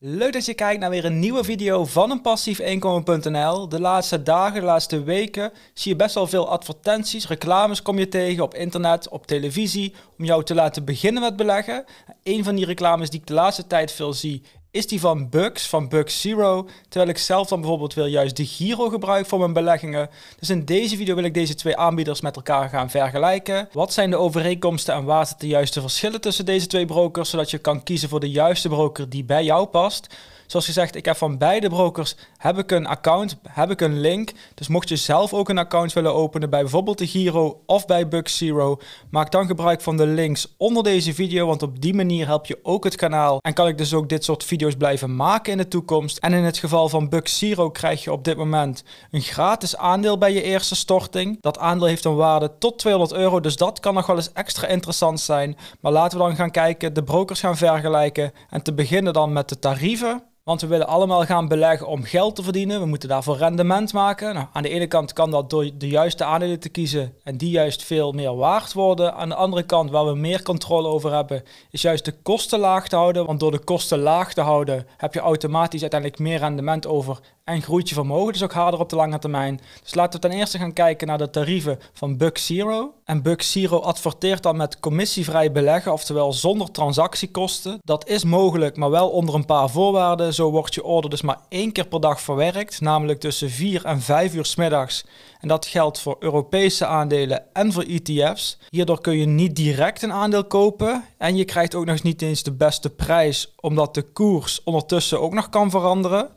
Leuk dat je kijkt naar weer een nieuwe video van een passief De laatste dagen, de laatste weken zie je best wel veel advertenties, reclames kom je tegen op internet, op televisie, om jou te laten beginnen met beleggen. Een van die reclames die ik de laatste tijd veel zie is die van Bugs van Bug Zero. Terwijl ik zelf dan bijvoorbeeld wil juist de Giro gebruik voor mijn beleggingen. Dus in deze video wil ik deze twee aanbieders met elkaar gaan vergelijken. Wat zijn de overeenkomsten en waar zijn de juiste verschillen tussen deze twee brokers, zodat je kan kiezen voor de juiste broker die bij jou past. Zoals gezegd, ik heb van beide brokers heb ik een account, heb ik een link. Dus mocht je zelf ook een account willen openen bij bijvoorbeeld de Giro of bij BugZero, maak dan gebruik van de links onder deze video, want op die manier help je ook het kanaal en kan ik dus ook dit soort video's blijven maken in de toekomst. En in het geval van BugZero krijg je op dit moment een gratis aandeel bij je eerste storting. Dat aandeel heeft een waarde tot 200 euro, dus dat kan nog wel eens extra interessant zijn. Maar laten we dan gaan kijken, de brokers gaan vergelijken en te beginnen dan met de tarieven. Want we willen allemaal gaan beleggen om geld te verdienen. We moeten daarvoor rendement maken. Nou, aan de ene kant kan dat door de juiste aandelen te kiezen en die juist veel meer waard worden. Aan de andere kant, waar we meer controle over hebben, is juist de kosten laag te houden. Want door de kosten laag te houden heb je automatisch uiteindelijk meer rendement over en groeit je vermogen dus ook harder op de lange termijn. Dus laten we ten eerste gaan kijken naar de tarieven van Buck Zero. En Buck Zero adverteert dan met commissievrij beleggen, oftewel zonder transactiekosten. Dat is mogelijk, maar wel onder een paar voorwaarden. Zo wordt je order dus maar één keer per dag verwerkt, namelijk tussen 4 en 5 uur middags. En dat geldt voor Europese aandelen en voor ETF's. Hierdoor kun je niet direct een aandeel kopen en je krijgt ook nog niet eens de beste prijs, omdat de koers ondertussen ook nog kan veranderen.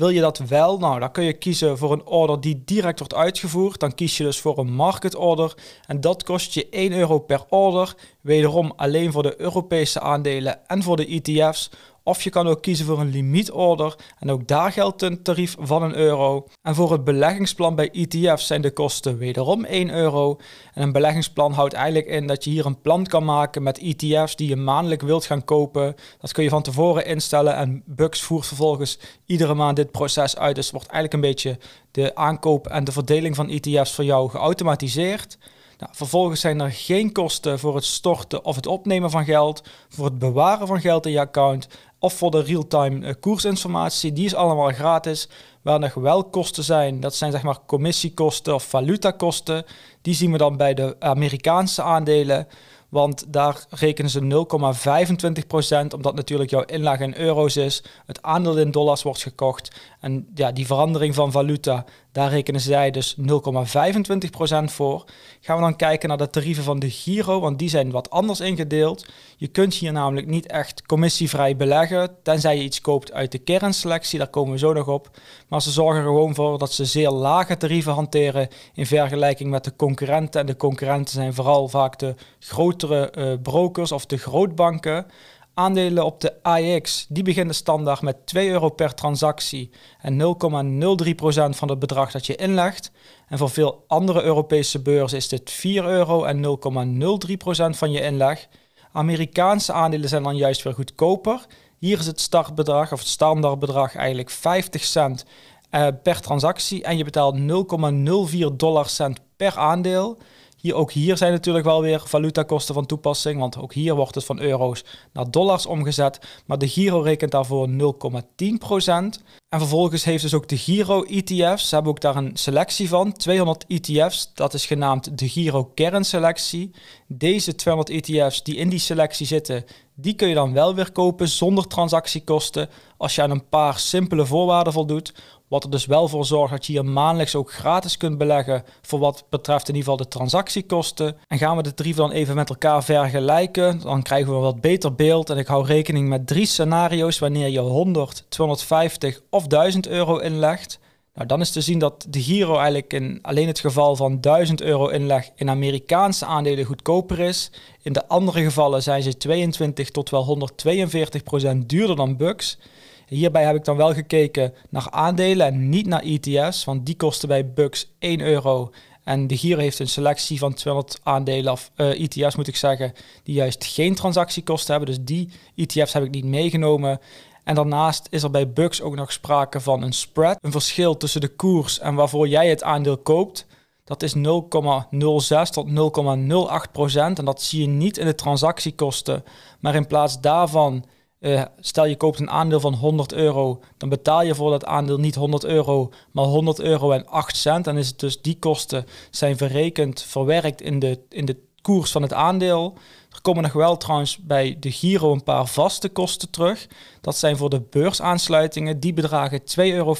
Wil je dat wel? Nou, dan kun je kiezen voor een order die direct wordt uitgevoerd. Dan kies je dus voor een market order. En dat kost je 1 euro per order. Wederom alleen voor de Europese aandelen en voor de ETF's. Of je kan ook kiezen voor een limietorder en ook daar geldt een tarief van een euro. En voor het beleggingsplan bij ETF's zijn de kosten wederom 1 euro. En een beleggingsplan houdt eigenlijk in dat je hier een plan kan maken met ETF's die je maandelijk wilt gaan kopen. Dat kun je van tevoren instellen en Bux voert vervolgens iedere maand dit proces uit. Dus wordt eigenlijk een beetje de aankoop en de verdeling van ETF's voor jou geautomatiseerd. Nou, vervolgens zijn er geen kosten voor het storten of het opnemen van geld, voor het bewaren van geld in je account of voor de real-time eh, koersinformatie. Die is allemaal gratis. Waar nog wel kosten zijn, dat zijn zeg maar commissiekosten of valutakosten. Die zien we dan bij de Amerikaanse aandelen. Want daar rekenen ze 0,25%, omdat natuurlijk jouw inleg in euro's is. Het aandeel in dollars wordt gekocht. En ja, die verandering van valuta, daar rekenen zij dus 0,25% voor. Gaan we dan kijken naar de tarieven van de Giro, want die zijn wat anders ingedeeld. Je kunt hier namelijk niet echt commissievrij beleggen, tenzij je iets koopt uit de kernselectie, daar komen we zo nog op. Maar ze zorgen gewoon voor dat ze zeer lage tarieven hanteren in vergelijking met de concurrenten. En de concurrenten zijn vooral vaak de grotere eh, brokers of de grootbanken. Aandelen op de AEX die beginnen standaard met 2 euro per transactie en 0,03% van het bedrag dat je inlegt. En voor veel andere Europese beurzen is dit 4 euro en 0,03% van je inleg. Amerikaanse aandelen zijn dan juist weer goedkoper. Hier is het startbedrag of het standaardbedrag eigenlijk 50 cent eh, per transactie en je betaalt 0,04 dollar cent per aandeel. Hier, ook hier zijn natuurlijk wel weer valutakosten van toepassing, want ook hier wordt het van euro's naar dollars omgezet. Maar de Giro rekent daarvoor 0,10%. En vervolgens heeft dus ook de Giro ETF's, ze hebben ook daar een selectie van, 200 ETF's, dat is genaamd de Giro kernselectie. Deze 200 ETF's die in die selectie zitten, die kun je dan wel weer kopen zonder transactiekosten als je aan een paar simpele voorwaarden voldoet. Wat er dus wel voor zorgt dat je hier maandelijks ook gratis kunt beleggen voor wat betreft in ieder geval de transactiekosten. En gaan we de drie dan even met elkaar vergelijken, dan krijgen we een wat beter beeld. En ik hou rekening met drie scenario's wanneer je 100, 250 of 1000 euro inlegt dan is te zien dat de Giro eigenlijk in alleen het geval van 1000 euro inleg in Amerikaanse aandelen goedkoper is. In de andere gevallen zijn ze 22 tot wel 142 procent duurder dan Bucks. Hierbij heb ik dan wel gekeken naar aandelen en niet naar ETF's, want die kosten bij Bucks 1 euro. En de Giro heeft een selectie van 200 aandelen of uh, eh, ETF's moet ik zeggen, die juist geen transactiekosten hebben. Dus die ETF's heb ik niet meegenomen. En daarnaast is er bij Bucks ook nog sprake van een spread. Een verschil tussen de koers en waarvoor jij het aandeel koopt. Dat is 0,06 tot 0,08 procent. En dat zie je niet in de transactiekosten. Maar in plaats daarvan, eh, stel je koopt een aandeel van 100 euro. Dan betaal je voor dat aandeel niet 100 euro, maar 100 euro en 8 cent. En is het dus die kosten zijn verrekend, verwerkt in de, in de koers van het aandeel. Er komen nog wel trouwens bij de Giro een paar vaste kosten terug. Dat zijn voor de beursaansluitingen, die bedragen 2,50 euro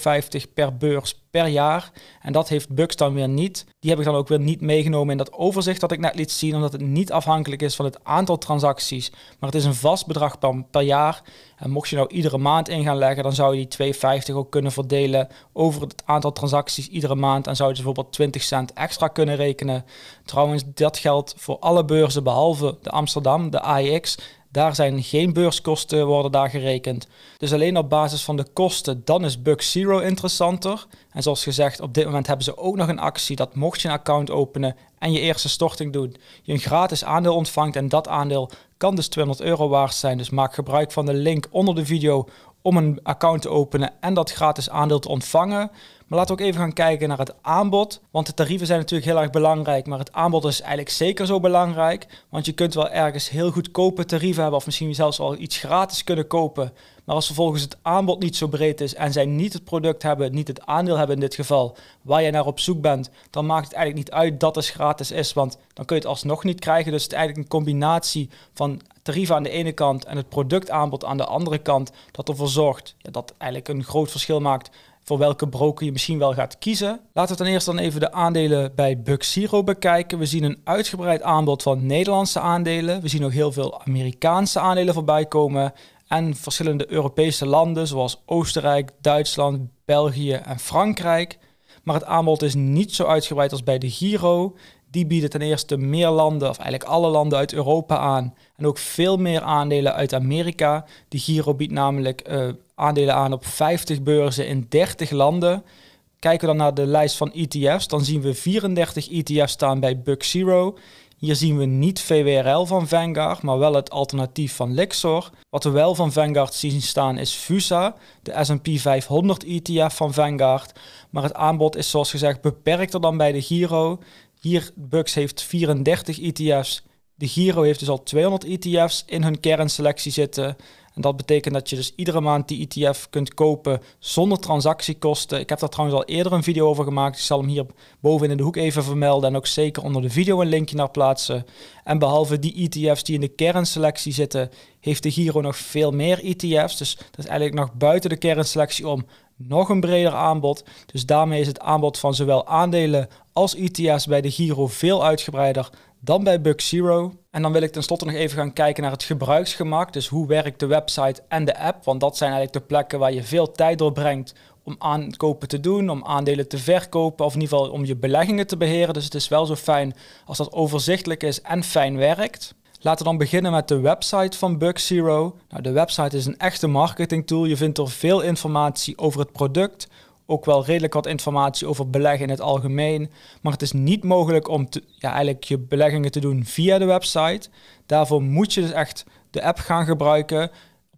per beurs per jaar. En dat heeft Bux dan weer niet. Die heb ik dan ook weer niet meegenomen in dat overzicht dat ik net liet zien, omdat het niet afhankelijk is van het aantal transacties. Maar het is een vast bedrag per, jaar. En mocht je nou iedere maand in gaan leggen, dan zou je die 2,50 ook kunnen verdelen over het aantal transacties iedere maand. En zou je bijvoorbeeld 20 cent extra kunnen rekenen. Trouwens, dat geldt voor alle beurzen behalve de Amsterdam, de AIX daar zijn geen beurskosten worden daar gerekend. Dus alleen op basis van de kosten, dan is Bug Zero interessanter. En zoals gezegd, op dit moment hebben ze ook nog een actie dat mocht je een account openen en je eerste storting doen, je een gratis aandeel ontvangt en dat aandeel kan dus 200 euro waard zijn. Dus maak gebruik van de link onder de video om een account te openen en dat gratis aandeel te ontvangen. Maar laten we ook even gaan kijken naar het aanbod. Want de tarieven zijn natuurlijk heel erg belangrijk. Maar het aanbod is eigenlijk zeker zo belangrijk. Want je kunt wel ergens heel goedkope tarieven hebben. Of misschien zelfs wel iets gratis kunnen kopen. Maar als vervolgens het aanbod niet zo breed is. En zij niet het product hebben. Niet het aandeel hebben in dit geval. Waar jij naar op zoek bent. Dan maakt het eigenlijk niet uit dat het gratis is. Want dan kun je het alsnog niet krijgen. Dus het is eigenlijk een combinatie van tarieven aan de ene kant en het productaanbod aan de andere kant, dat ervoor zorgt dat eigenlijk een groot verschil maakt voor welke broker je misschien wel gaat kiezen. Laten we ten eerste dan even de aandelen bij Buxiro bekijken. We zien een uitgebreid aanbod van Nederlandse aandelen. We zien ook heel veel Amerikaanse aandelen voorbij komen. En verschillende Europese landen zoals Oostenrijk, Duitsland, België en Frankrijk. Maar het aanbod is niet zo uitgebreid als bij de Giro die bieden ten eerste meer landen, of eigenlijk alle landen uit Europa aan. En ook veel meer aandelen uit Amerika. Die Giro biedt namelijk eh, aandelen aan op 50 beurzen in 30 landen. Kijken we dan naar de lijst van ETF's, dan zien we 34 ETF's staan bij Buck Zero. Hier zien we niet VWRL van Vanguard, maar wel het alternatief van Lixor. Wat we wel van Vanguard zien staan is FUSA, de S&P 500 ETF van Vanguard. Maar het aanbod is zoals gezegd beperkter dan bij de Giro. Hier, Bux heeft 34 ETF's. De Giro heeft dus al 200 ETF's in hun kernselectie zitten. En dat betekent dat je dus iedere maand die ETF kunt kopen zonder transactiekosten. Ik heb daar trouwens al eerder een video over gemaakt. Ik zal hem hier boven in de hoek even vermelden en ook zeker onder de video een linkje naar plaatsen. En behalve die ETF's die in de kernselectie zitten, heeft de Giro nog veel meer ETF's. Dus dat is eigenlijk nog buiten de kernselectie om nog een breder aanbod. Dus daarmee is het aanbod van zowel aandelen als ETF's bij de Giro veel uitgebreider dan bij Buck Zero. En dan wil ik tenslotte nog even gaan kijken naar het gebruiksgemak. Dus hoe werkt de website en de app? Want dat zijn eigenlijk de plekken waar je veel tijd doorbrengt om aankopen te doen, om aandelen te verkopen of in ieder geval om je beleggingen te beheren. Dus het is wel zo fijn als dat overzichtelijk is en fijn werkt. Laten we dan beginnen met de website van Bug Zero. Nou, de website is een echte marketingtool. Je vindt er veel informatie over het product, ook wel redelijk wat informatie over beleggen in het algemeen. Maar het is niet mogelijk om ja, eigenlijk je beleggingen te doen via de website. Daarvoor moet je dus echt de app gaan gebruiken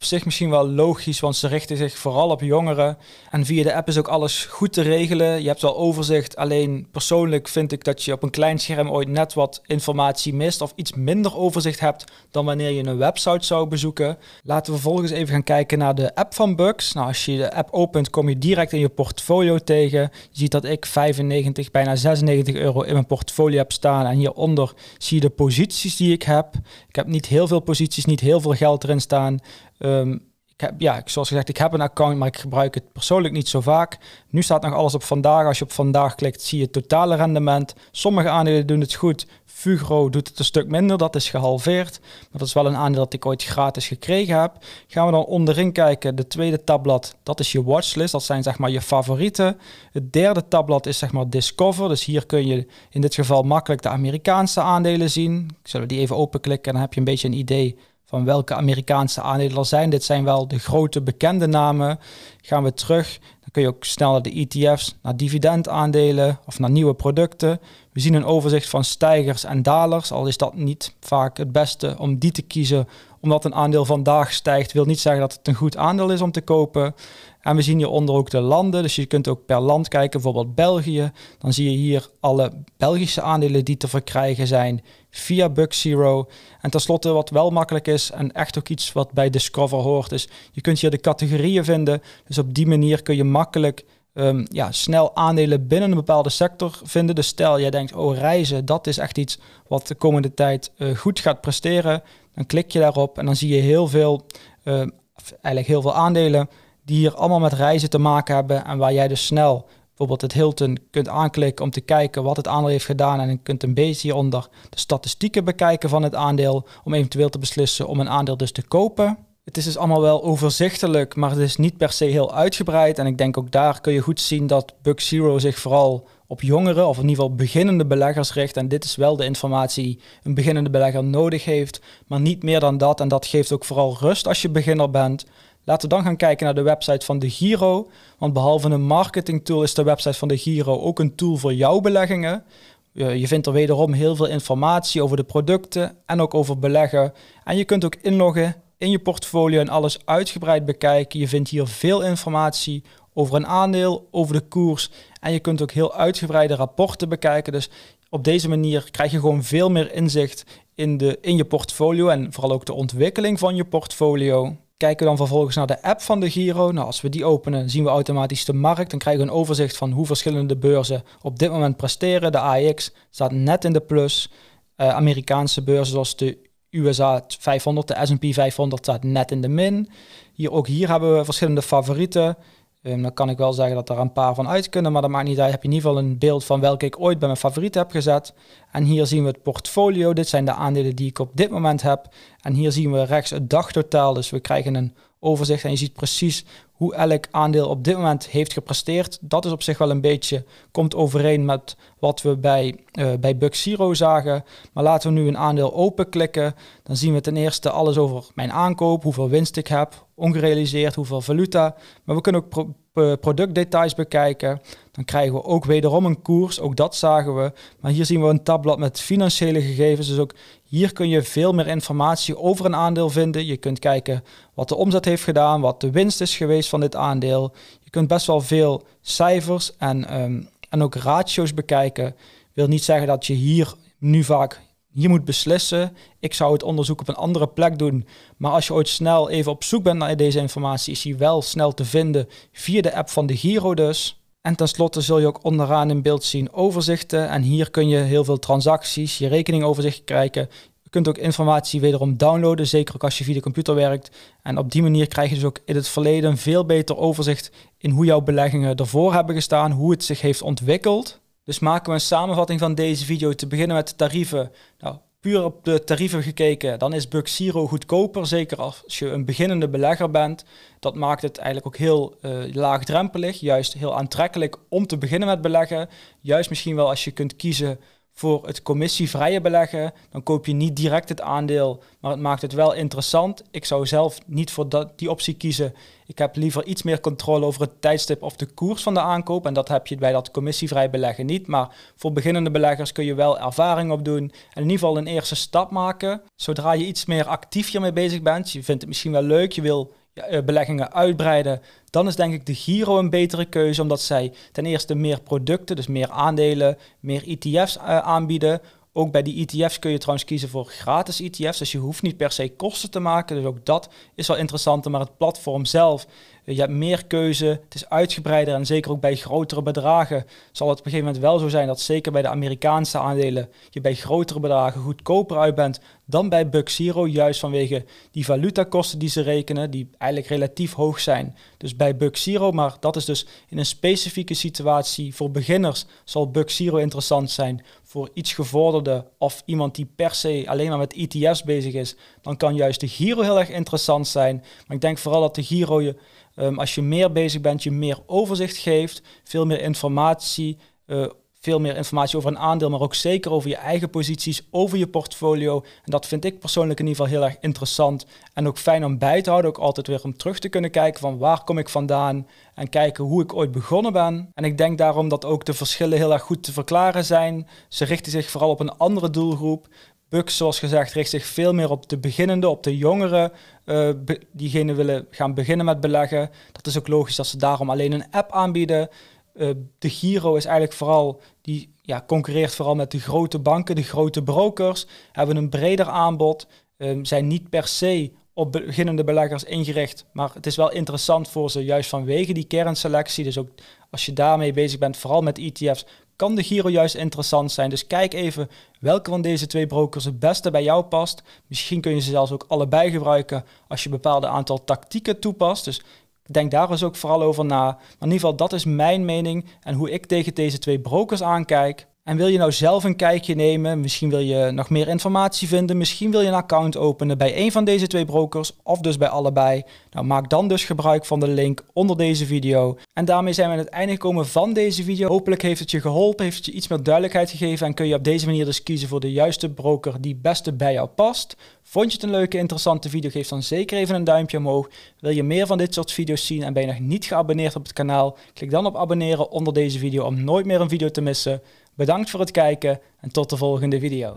op zich misschien wel logisch, want ze richten zich vooral op jongeren. En via de app is ook alles goed te regelen. Je hebt wel overzicht, alleen persoonlijk vind ik dat je op een klein scherm ooit net wat informatie mist of iets minder overzicht hebt dan wanneer je een website zou bezoeken. Laten we vervolgens even gaan kijken naar de app van Bugs. Nou, als je de app opent, kom je direct in je portfolio tegen. Je ziet dat ik 95, bijna 96 euro in mijn portfolio heb staan. En hieronder zie je de posities die ik heb. Ik heb niet heel veel posities, niet heel veel geld erin staan. Ehm, ik heb, ja, zoals gezegd, ik heb een account, maar ik gebruik het persoonlijk niet zo vaak. Nu staat nog alles op vandaag. Als je op vandaag klikt, zie je totale rendement. Sommige aandelen doen het goed. Fugro doet het een stuk minder, dat is gehalveerd. Maar dat is wel een aandeel dat ik ooit gratis gekregen heb. Gaan we dan onderin kijken, de tweede tabblad, dat is je watchlist. Dat zijn zeg maar je favorieten. Het derde tabblad is zeg maar Discover. Dus hier kun je in dit geval makkelijk de Amerikaanse aandelen zien. Ik zal die even openklikken en dan heb je een beetje een idee van welke Amerikaanse er zijn. Dit zijn wel de grote bekende namen. Gaan we terug, dan kun je ook snel naar de ETF's, naar dividendaandelen of naar nieuwe producten. We zien een overzicht van stijgers en dalers, al is dat niet vaak het beste om die te kiezen. Omdat een aandeel vandaag stijgt, wil niet zeggen dat het een goed aandeel is om te kopen. En we zien hieronder ook de landen. Dus je kunt ook per land kijken, bijvoorbeeld België. Dan zie je hier alle Belgische aandelen die te verkrijgen zijn via Bug Zero. En tenslotte wat wel makkelijk is en echt ook iets wat bij Discover hoort, is je kunt hier de categorieën vinden. Dus op die manier kun je makkelijk ehm, ja, snel aandelen binnen een bepaalde sector vinden. Dus stel jij denkt, oh reizen, dat is echt iets wat de komende tijd eh, goed gaat presteren. Dan klik je daarop en dan zie je heel veel, ehm, eigenlijk heel veel aandelen die hier allemaal met reizen te maken hebben en waar jij dus snel bijvoorbeeld het Hilton kunt aanklikken om te kijken wat het aandeel heeft gedaan en je kunt een beetje hieronder de statistieken bekijken van het aandeel om eventueel te beslissen om een aandeel dus te kopen. Het is dus allemaal wel overzichtelijk, maar het is niet per se heel uitgebreid. En ik denk ook daar kun je goed zien dat Bug Zero zich vooral op jongeren of in ieder geval beginnende beleggers richt. En dit is wel de informatie een beginnende belegger nodig heeft, maar niet meer dan dat. En dat geeft ook vooral rust als je beginner bent. Laten we dan gaan kijken naar de website van de Giro. Want behalve een marketing tool is de website van de Giro ook een tool voor jouw beleggingen. Je vindt er wederom heel veel informatie over de producten en ook over beleggen. En je kunt ook inloggen in je portfolio en alles uitgebreid bekijken. Je vindt hier veel informatie over een aandeel, over de koers. En je kunt ook heel uitgebreide rapporten bekijken. Dus op deze manier krijg je gewoon veel meer inzicht in, de, in je portfolio en vooral ook de ontwikkeling van je portfolio. Kijken we dan vervolgens naar de app van de Giro. Nou, als we die openen, zien we automatisch de markt. Dan krijgen we een overzicht van hoe verschillende beurzen op dit moment presteren. De AX staat net in de plus. Eh, Amerikaanse beurzen zoals de USA 500, de S&P 500 staat net in de min. Hier, ook hier hebben we verschillende favorieten. Ehm, dan kan ik wel zeggen dat er een paar van uit kunnen, maar dat maakt niet uit. Heb je in ieder geval een beeld van welke ik ooit bij mijn favoriet heb gezet. En hier zien we het portfolio. Dit zijn de aandelen die ik op dit moment heb. En hier zien we rechts het dagtotaal. Dus we krijgen een overzicht en je ziet precies hoe elk aandeel op dit moment heeft gepresteerd. Dat is op zich wel een beetje, komt overeen met wat we bij, uh, bij Bug Zero zagen. Maar laten we nu een aandeel openklikken. Dan zien we ten eerste alles over mijn aankoop, hoeveel winst ik heb, ongerealiseerd, hoeveel valuta. Maar we kunnen ook eh, productdetails bekijken. Dan krijgen we ook wederom een koers, ook dat zagen we. Maar hier zien we een tabblad met financiële gegevens. Dus ook hier kun je veel meer informatie over een aandeel vinden. Je kunt kijken wat de omzet heeft gedaan, wat de winst is geweest van dit aandeel. Je kunt best wel veel cijfers en, ehm, en ook ratio's bekijken. Wil niet zeggen dat je hier nu vaak hier moet beslissen. Ik zou het onderzoek op een andere plek doen. Maar als je ooit snel even op zoek bent naar deze informatie, is die wel snel te vinden via de app van de Giro dus. En tenslotte zul je ook onderaan in beeld zien overzichten. En hier kun je heel veel transacties, je rekeningoverzicht krijgen, kunt ook informatie wederom downloaden, zeker ook als je via de computer werkt. En op die manier krijg je dus ook in het verleden een veel beter overzicht in hoe jouw beleggingen ervoor hebben gestaan, hoe het zich heeft ontwikkeld. Dus maken we een samenvatting van deze video te beginnen met de tarieven. Nou, puur op de tarieven gekeken, dan is Buxiro goedkoper, zeker als je een beginnende belegger bent. Dat maakt het eigenlijk ook heel eh, laagdrempelig, juist heel aantrekkelijk om te beginnen met beleggen. Juist misschien wel als je kunt kiezen voor het commissievrije beleggen, dan koop je niet direct het aandeel, maar het maakt het wel interessant. Ik zou zelf niet voor dat, die optie kiezen. Ik heb liever iets meer controle over het tijdstip of de koers van de aankoop. En dat heb je bij dat commissievrij beleggen niet. Maar voor beginnende beleggers kun je wel ervaring opdoen. En in ieder geval een eerste stap maken. Zodra je iets meer actief hiermee bezig bent, je vindt het misschien wel leuk, je wil eh, beleggingen uitbreiden, dan is denk ik de Giro een betere keuze, omdat zij ten eerste meer producten, dus meer aandelen, meer ETF's eh, aanbieden, ook bij die ETF's kun je trouwens kiezen voor gratis ETF's, dus je hoeft niet per se kosten te maken. Dus ook dat is wel interessant, maar het platform zelf, eh, je hebt meer keuze, het is uitgebreider en zeker ook bij grotere bedragen zal het op een gegeven moment wel zo zijn dat zeker bij de Amerikaanse aandelen je bij grotere bedragen goedkoper uit bent dan bij Buxiro, juist vanwege die valutakosten die ze rekenen, die eigenlijk relatief hoog zijn. Dus bij Buxiro, maar dat is dus in een specifieke situatie voor beginners zal Buxiro interessant zijn voor iets gevorderde of iemand die per se alleen maar met ETF's bezig is, dan kan juist de Giro heel erg interessant zijn. Maar ik denk vooral dat de Giro je, ehm, als je meer bezig bent, je meer overzicht geeft, veel meer informatie, uh, veel meer informatie over een aandeel, maar ook zeker over je eigen posities, over je portfolio. En dat vind ik persoonlijk in ieder geval heel erg interessant en ook fijn om bij te houden. Ook altijd weer om terug te kunnen kijken van waar kom ik vandaan en kijken hoe ik ooit begonnen ben. En ik denk daarom dat ook de verschillen heel erg goed te verklaren zijn. Ze richten zich vooral op een andere doelgroep. Bux, zoals gezegd, richt zich veel meer op de beginnende, op de jongeren. Uh, eh, diegenen willen gaan beginnen met beleggen. Dat is ook logisch dat ze daarom alleen een app aanbieden. Eh, de Giro is eigenlijk vooral, die ja, concurreert vooral met de grote banken, de grote brokers, hebben een breder aanbod, um, zijn niet per se op beginnende beleggers ingericht, maar het is wel interessant voor ze, juist vanwege die kernselectie. Dus ook als je daarmee bezig bent, vooral met ETF's, kan de Giro juist interessant zijn. Dus kijk even welke van deze twee brokers het beste bij jou past. Misschien kun je ze zelfs ook allebei gebruiken als je een bepaalde aantal tactieken toepast. Dus denk daar eens dus ook vooral over na. Maar in ieder geval, dat is mijn mening en hoe ik tegen deze twee brokers aankijk. En wil je nou zelf een kijkje nemen, misschien wil je nog meer informatie vinden, misschien wil je een account openen bij een van deze twee brokers of dus bij allebei. Nou, maak dan dus gebruik van de link onder deze video. En daarmee zijn we aan het einde gekomen van deze video. Hopelijk heeft het je geholpen, heeft het je iets meer duidelijkheid gegeven en kun je op deze manier dus kiezen voor de juiste broker die beste bij jou past. Vond je het een leuke, interessante video? Geef dan zeker even een duimpje omhoog. Wil je meer van dit soort video's zien en ben je nog niet geabonneerd op het kanaal? Klik dan op abonneren onder deze video om nooit meer een video te missen. Bedankt voor het kijken en tot de volgende video.